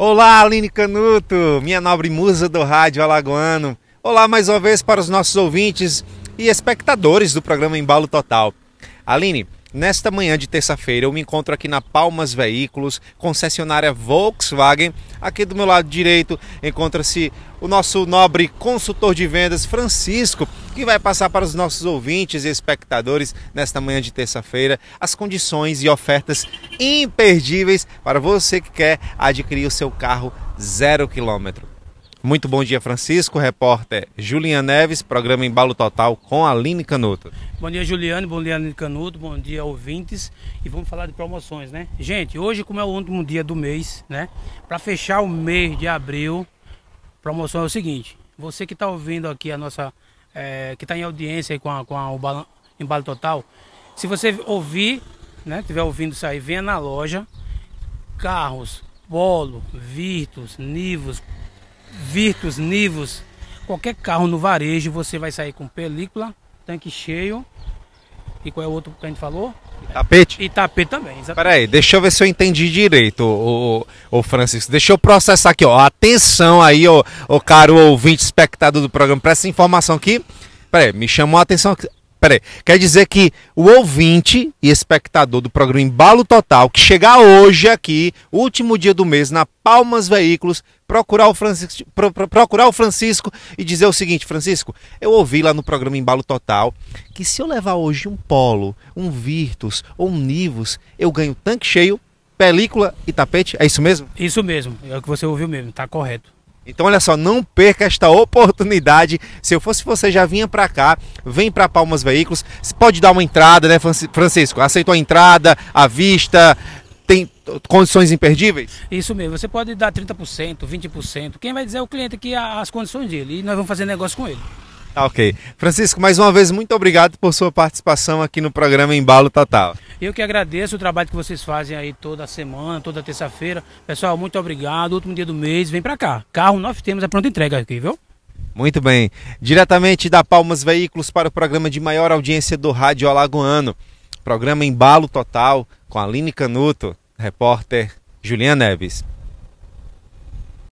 Olá, Aline Canuto, minha nobre musa do rádio alagoano. Olá mais uma vez para os nossos ouvintes e espectadores do programa Embalo Total. Aline, Nesta manhã de terça-feira, eu me encontro aqui na Palmas Veículos, concessionária Volkswagen. Aqui do meu lado direito encontra-se o nosso nobre consultor de vendas, Francisco, que vai passar para os nossos ouvintes e espectadores nesta manhã de terça-feira as condições e ofertas imperdíveis para você que quer adquirir o seu carro zero quilômetro. Muito bom dia, Francisco. Repórter Juliana Neves, programa Embalo Total com Aline Canuto. Bom dia, Juliane. Bom dia, Aline Canuto. Bom dia, ouvintes. E vamos falar de promoções, né? Gente, hoje, como é o último dia do mês, né? Para fechar o mês de abril, promoção é o seguinte: você que está ouvindo aqui a nossa. É, que está em audiência com, a, com a, o Embalo Total, se você ouvir, né? Tiver ouvindo isso aí, venha na loja. Carros, Polo, Virtus, Nivos, Virtus, Nivus, qualquer carro no varejo, você vai sair com película, tanque cheio. E qual é o outro que a gente falou? E tapete? E tapete também, exatamente. Peraí, deixa eu ver se eu entendi direito, ô, o Francisco. Deixa eu processar aqui, ó. Atenção aí, ô, ô caro ouvinte, espectador do programa, para essa informação aqui. Peraí, me chamou a atenção aqui. Peraí, quer dizer que o ouvinte e espectador do programa Embalo Total, que chegar hoje aqui, último dia do mês, na Palmas Veículos, procurar o, Francisco, pro, pro, procurar o Francisco e dizer o seguinte: Francisco, eu ouvi lá no programa Embalo Total que se eu levar hoje um Polo, um Virtus ou um Nivus, eu ganho tanque cheio, película e tapete. É isso mesmo? Isso mesmo, é o que você ouviu mesmo, tá correto. Então, olha só, não perca esta oportunidade. Se eu fosse você, já vinha para cá, vem para Palmas Veículos. Você pode dar uma entrada, né, Francisco? Aceitou a entrada, a vista, tem condições imperdíveis? Isso mesmo, você pode dar 30%, 20%. Quem vai dizer é o cliente que as condições dele e nós vamos fazer negócio com ele. Ah, ok. Francisco, mais uma vez, muito obrigado por sua participação aqui no programa Embalo Total. Eu que agradeço o trabalho que vocês fazem aí toda semana, toda terça-feira. Pessoal, muito obrigado. Último dia do mês, vem para cá. Carro nós temos a é pronta entrega aqui, viu? Muito bem. Diretamente da Palmas Veículos para o programa de maior audiência do Rádio Alagoano. Programa Embalo Total com Aline Canuto, repórter Juliana Neves.